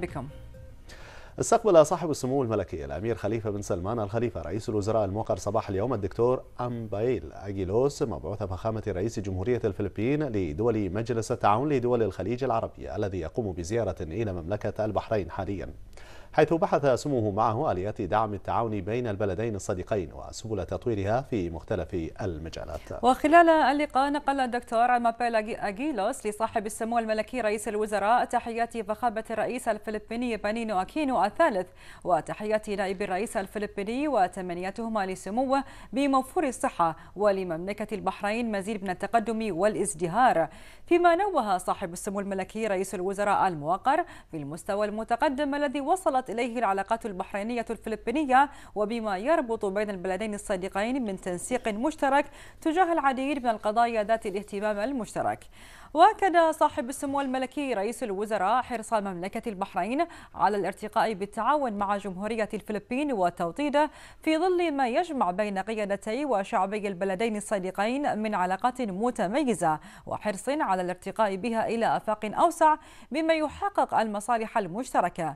بكم استقبل صاحب السمو الملكي الامير خليفه بن سلمان الخليفه رئيس الوزراء الموقر صباح اليوم الدكتور امبايل اجيلوس مبعوث فخامه رئيس جمهوريه الفلبين لدول مجلس التعاون لدول الخليج العربي الذي يقوم بزياره الى مملكه البحرين حاليا. حيث بحث سموه معه آليات دعم التعاون بين البلدين الصديقين وسبل تطويرها في مختلف المجالات وخلال اللقاء نقل الدكتور مابيلا أجيلوس لصاحب السمو الملكي رئيس الوزراء تحيات فخامة الرئيس الفلبيني بانينو أكينو الثالث وتحيات نائب الرئيس الفلبيني وتمنياتهما لسموه بموفور الصحة ولمملكة البحرين مزيد من التقدم والازدهار فيما نوه صاحب السمو الملكي رئيس الوزراء الموقر بالمستوى المتقدم الذي وصلت وصلت إليه العلاقات البحرينية الفلبينية وبما يربط بين البلدين الصديقين من تنسيق مشترك تجاه العديد من القضايا ذات الاهتمام المشترك واكد صاحب السمو الملكي رئيس الوزراء حرص مملكة البحرين على الارتقاء بالتعاون مع جمهورية الفلبين وتوطيده في ظل ما يجمع بين قيادتي وشعبي البلدين الصديقين من علاقات متميزة وحرص على الارتقاء بها إلى أفاق أوسع بما يحقق المصالح المشتركة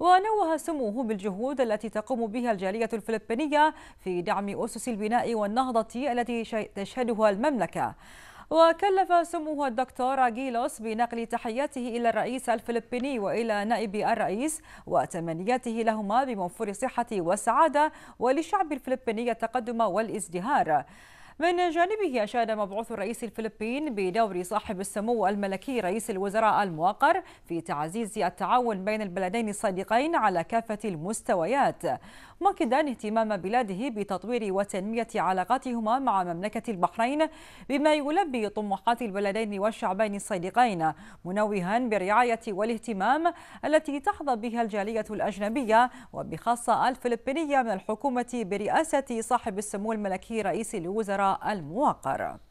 ونوه سموه بالجهود التي تقوم بها الجالية الفلبينية في دعم أسس البناء والنهضة التي تشهدها المملكة وكلف سموه الدكتور أجيلوس بنقل تحياته إلى الرئيس الفلبيني وإلى نائب الرئيس وتمنياته لهما بموفر الصحة والسعادة وللشعب الفلبيني التقدم والازدهار من جانبه أشاد مبعوث الرئيس الفلبين بدور صاحب السمو الملكي رئيس الوزراء الموقر في تعزيز التعاون بين البلدين الصديقين على كافة المستويات مؤكدا اهتمام بلاده بتطوير وتنمية علاقاتهما مع مملكة البحرين بما يلبي طموحات البلدين والشعبين الصديقين منوها بالرعاية والاهتمام التي تحظى بها الجالية الأجنبية وبخاصة الفلبينية من الحكومة برئاسة صاحب السمو الملكي رئيس الوزراء العمارة